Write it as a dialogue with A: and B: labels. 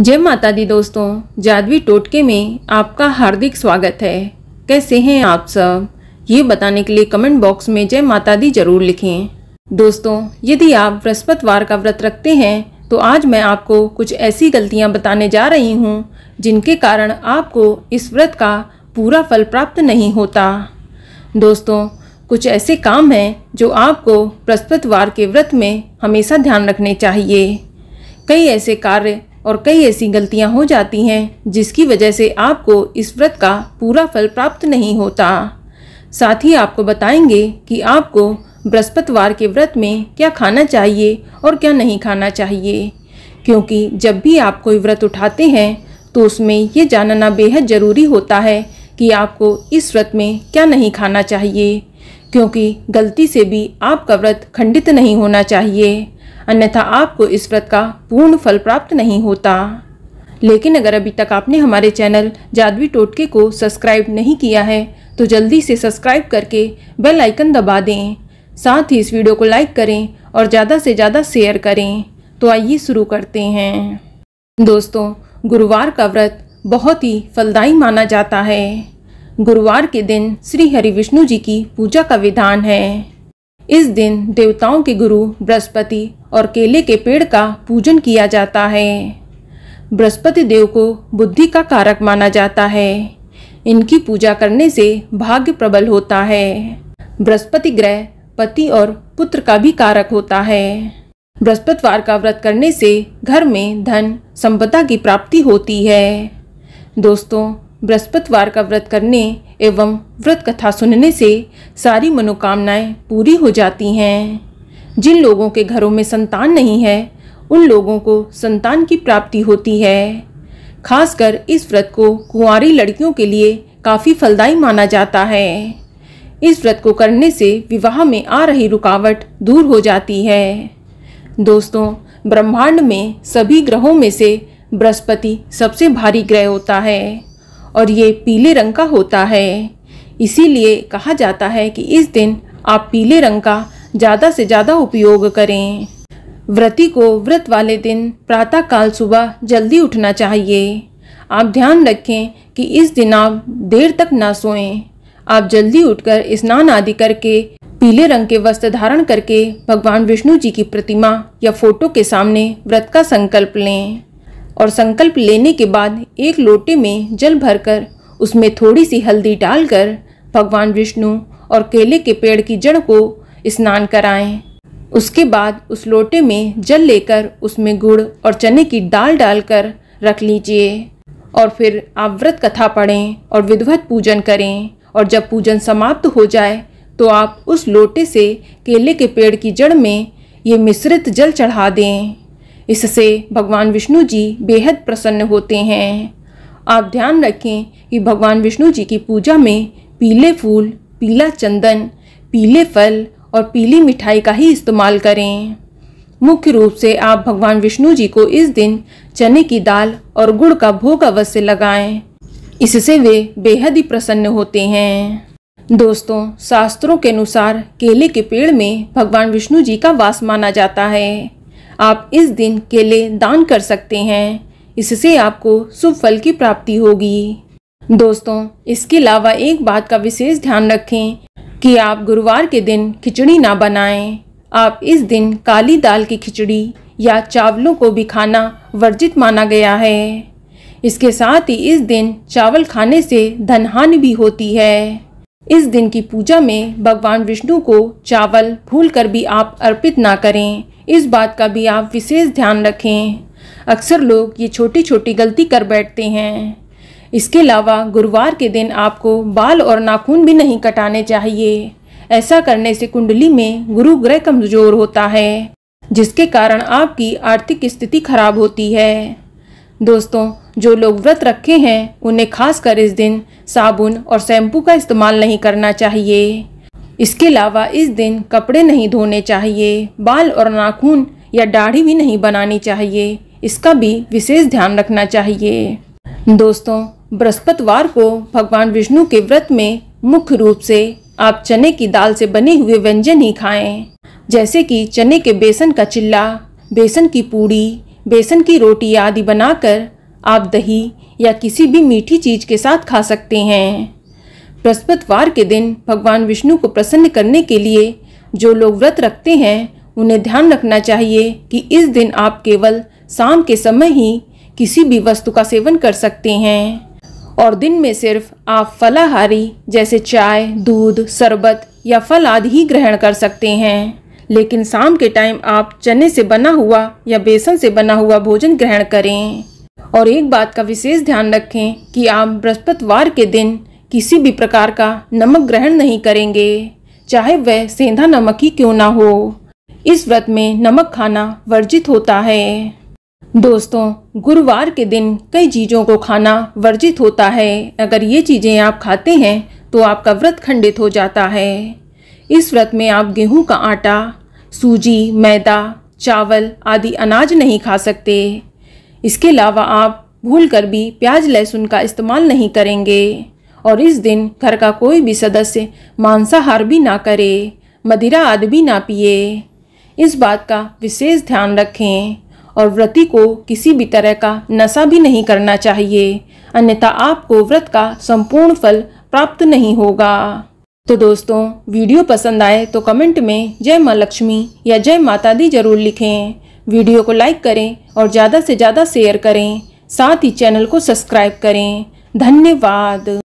A: जय माता दी दोस्तों जादवी टोटके में आपका हार्दिक स्वागत है कैसे हैं आप सब ये बताने के लिए कमेंट बॉक्स में जय माता दी जरूर लिखें दोस्तों यदि आप बृहस्पतिवार का व्रत रखते हैं तो आज मैं आपको कुछ ऐसी गलतियां बताने जा रही हूं जिनके कारण आपको इस व्रत का पूरा फल प्राप्त नहीं होता दोस्तों कुछ ऐसे काम हैं जो आपको बृहस्पतिवार के व्रत में हमेशा ध्यान रखने चाहिए कई ऐसे कार्य और कई ऐसी गलतियां हो जाती हैं जिसकी वजह से आपको इस व्रत का पूरा फल प्राप्त नहीं होता साथ ही आपको बताएंगे कि आपको बृहस्पतिवार के व्रत में क्या खाना चाहिए और क्या नहीं खाना चाहिए क्योंकि जब भी आप कोई व्रत उठाते हैं तो उसमें ये जानना बेहद ज़रूरी होता है कि आपको इस व्रत में क्या नहीं खाना चाहिए क्योंकि गलती से भी आपका व्रत खंडित नहीं होना चाहिए अन्यथा आपको इस व्रत का पूर्ण फल प्राप्त नहीं होता लेकिन अगर अभी तक आपने हमारे चैनल जादवी टोटके को सब्सक्राइब नहीं किया है तो जल्दी से सब्सक्राइब करके बेल आइकन दबा दें साथ ही इस वीडियो को लाइक करें और ज़्यादा से ज़्यादा शेयर करें तो आइए शुरू करते हैं दोस्तों गुरुवार का व्रत बहुत ही फलदायी माना जाता है गुरुवार के दिन श्री हरि विष्णु जी की पूजा का विधान है इस दिन देवताओं के गुरु बृहस्पति और केले के पेड़ का पूजन किया जाता है बृहस्पति देव को बुद्धि का कारक माना जाता है इनकी पूजा करने से भाग्य प्रबल होता है बृहस्पति ग्रह पति और पुत्र का भी कारक होता है बृहस्पतिवार का व्रत करने से घर में धन संपदा की प्राप्ति होती है दोस्तों बृहस्पतिवार का व्रत करने एवं व्रत कथा सुनने से सारी मनोकामनाएं पूरी हो जाती हैं जिन लोगों के घरों में संतान नहीं है उन लोगों को संतान की प्राप्ति होती है खासकर इस व्रत को कुंवारी लड़कियों के लिए काफ़ी फलदायी माना जाता है इस व्रत को करने से विवाह में आ रही रुकावट दूर हो जाती है दोस्तों ब्रह्मांड में सभी ग्रहों में से बृहस्पति सबसे भारी ग्रह होता है और ये पीले रंग का होता है इसीलिए कहा जाता है कि इस दिन आप पीले रंग का ज़्यादा से ज़्यादा उपयोग करें व्रती को व्रत वाले दिन प्रातःकाल सुबह जल्दी उठना चाहिए आप ध्यान रखें कि इस दिन आप देर तक ना सोएं आप जल्दी उठकर स्नान आदि करके पीले रंग के वस्त्र धारण करके भगवान विष्णु जी की प्रतिमा या फोटो के सामने व्रत का संकल्प लें और संकल्प लेने के बाद एक लोटे में जल भरकर उसमें थोड़ी सी हल्दी डालकर भगवान विष्णु और केले के पेड़ की जड़ को स्नान कराएं उसके बाद उस लोटे में जल लेकर उसमें गुड़ और चने की दाल डालकर रख लीजिए और फिर आप व्रत कथा पढ़ें और विधवत पूजन करें और जब पूजन समाप्त हो जाए तो आप उस लोटे से केले के पेड़ की जड़ में ये मिश्रित जल चढ़ा दें इससे भगवान विष्णु जी बेहद प्रसन्न होते हैं आप ध्यान रखें कि भगवान विष्णु जी की पूजा में पीले फूल पीला चंदन पीले फल और पीली मिठाई का ही इस्तेमाल करें मुख्य रूप से आप भगवान विष्णु जी को इस दिन चने की दाल और गुड़ का भोग अवश्य लगाएं इससे वे बेहद ही प्रसन्न होते हैं दोस्तों शास्त्रों के अनुसार केले के पेड़ में भगवान विष्णु जी का वास माना जाता है आप इस दिन केले दान कर सकते हैं इससे आपको शुभ फल की प्राप्ति होगी दोस्तों इसके अलावा एक बात का विशेष ध्यान रखें कि आप गुरुवार के दिन खिचड़ी ना बनाएं आप इस दिन काली दाल की खिचड़ी या चावलों को भी खाना वर्जित माना गया है इसके साथ ही इस दिन चावल खाने से धनहानि भी होती है इस दिन की पूजा में भगवान विष्णु को चावल भूल कर भी आप अर्पित ना करें इस बात का भी आप विशेष ध्यान रखें अक्सर लोग ये छोटी छोटी गलती कर बैठते हैं इसके अलावा गुरुवार के दिन आपको बाल और नाखून भी नहीं कटाने चाहिए ऐसा करने से कुंडली में गुरु ग्रह कमजोर होता है जिसके कारण आपकी आर्थिक स्थिति खराब होती है दोस्तों जो लोग व्रत रखे हैं उन्हें खासकर इस दिन साबुन और शैम्पू का इस्तेमाल नहीं करना चाहिए इसके अलावा इस दिन कपड़े नहीं धोने चाहिए बाल और नाखून या दाढ़ी भी नहीं बनानी चाहिए इसका भी विशेष ध्यान रखना चाहिए दोस्तों बृहस्पतिवार को भगवान विष्णु के व्रत में मुख्य रूप से आप चने की दाल से बने हुए व्यंजन ही खाएं जैसे कि चने के बेसन का चिल्ला बेसन की पूड़ी बेसन की रोटी आदि बनाकर आप दही या किसी भी मीठी चीज के साथ खा सकते हैं बृहस्पतिवार के दिन भगवान विष्णु को प्रसन्न करने के लिए जो लोग व्रत रखते हैं उन्हें ध्यान रखना चाहिए कि इस दिन आप केवल शाम के समय ही किसी भी वस्तु का सेवन कर सकते हैं और दिन में सिर्फ आप फलाहारी जैसे चाय दूध शरबत या फल आदि ही ग्रहण कर सकते हैं लेकिन शाम के टाइम आप चने से बना हुआ या बेसन से बना हुआ भोजन ग्रहण करें और एक बात का विशेष ध्यान रखें कि आप बृहस्पतिवार के दिन किसी भी प्रकार का नमक ग्रहण नहीं करेंगे चाहे वह सेंधा नमक ही क्यों ना हो इस व्रत में नमक खाना वर्जित होता है दोस्तों गुरुवार के दिन कई चीज़ों को खाना वर्जित होता है अगर ये चीज़ें आप खाते हैं तो आपका व्रत खंडित हो जाता है इस व्रत में आप गेहूं का आटा सूजी मैदा चावल आदि अनाज नहीं खा सकते इसके अलावा आप भूल कर भी प्याज लहसुन का इस्तेमाल नहीं करेंगे और इस दिन घर का कोई भी सदस्य मांसाहार भी ना करे मदिरा आदि भी ना पिए इस बात का विशेष ध्यान रखें और व्रती को किसी भी तरह का नशा भी नहीं करना चाहिए अन्यथा आपको व्रत का संपूर्ण फल प्राप्त नहीं होगा तो दोस्तों वीडियो पसंद आए तो कमेंट में जय माँ लक्ष्मी या जय माता दी जरूर लिखें वीडियो को लाइक करें और ज़्यादा से ज़्यादा शेयर करें साथ ही चैनल को सब्सक्राइब करें धन्यवाद